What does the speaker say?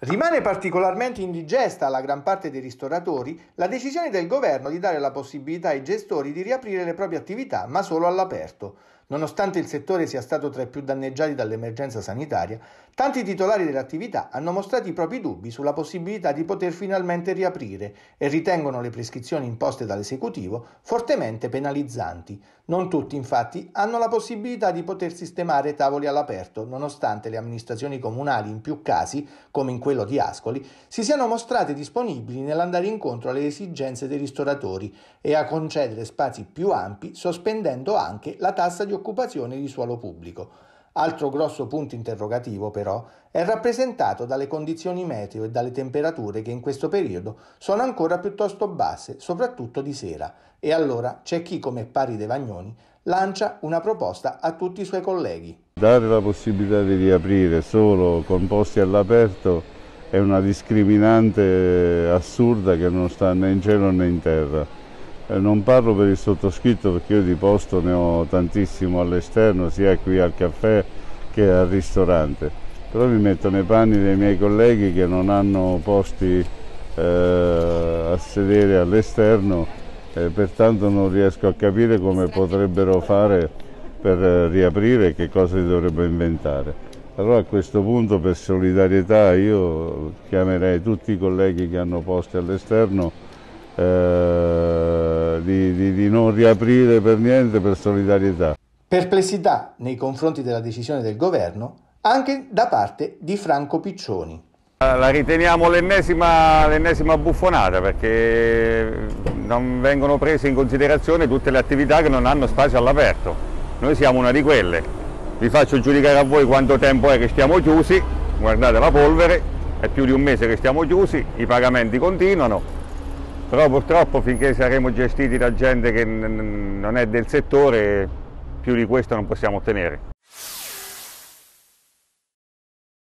Rimane particolarmente indigesta alla gran parte dei ristoratori la decisione del governo di dare la possibilità ai gestori di riaprire le proprie attività, ma solo all'aperto. Nonostante il settore sia stato tra i più danneggiati dall'emergenza sanitaria, tanti titolari dell'attività hanno mostrato i propri dubbi sulla possibilità di poter finalmente riaprire e ritengono le prescrizioni imposte dall'esecutivo fortemente penalizzanti. Non tutti, infatti, hanno la possibilità di poter sistemare tavoli all'aperto, nonostante le amministrazioni comunali in più casi, come in quello di Ascoli, si siano mostrate disponibili nell'andare incontro alle esigenze dei ristoratori e a concedere spazi più ampi, sospendendo anche la tassa di occupazione di suolo pubblico. Altro grosso punto interrogativo però è rappresentato dalle condizioni meteo e dalle temperature che in questo periodo sono ancora piuttosto basse, soprattutto di sera, e allora c'è chi come Pari De Vagnoni lancia una proposta a tutti i suoi colleghi. Dare la possibilità di riaprire solo con posti all'aperto è una discriminante assurda che non sta né in cielo né in terra eh, non parlo per il sottoscritto perché io di posto ne ho tantissimo all'esterno, sia qui al caffè che al ristorante, però mi metto nei panni dei miei colleghi che non hanno posti eh, a sedere all'esterno e pertanto non riesco a capire come potrebbero fare per eh, riaprire e che cosa si dovrebbero inventare. Allora a questo punto per solidarietà io chiamerei tutti i colleghi che hanno posti all'esterno eh, di, di, di non riaprire per niente per solidarietà. Perplessità nei confronti della decisione del governo anche da parte di Franco Piccioni. La riteniamo l'ennesima, l'ennesima, buffonata perché non vengono prese in considerazione tutte le attività che non hanno spazio all'aperto. Noi siamo una di quelle. Vi faccio giudicare a voi quanto tempo è che stiamo chiusi, guardate la polvere, è più di un mese che stiamo chiusi, i pagamenti continuano, però purtroppo finché saremo gestiti da gente che non è del settore più di questo non possiamo ottenere.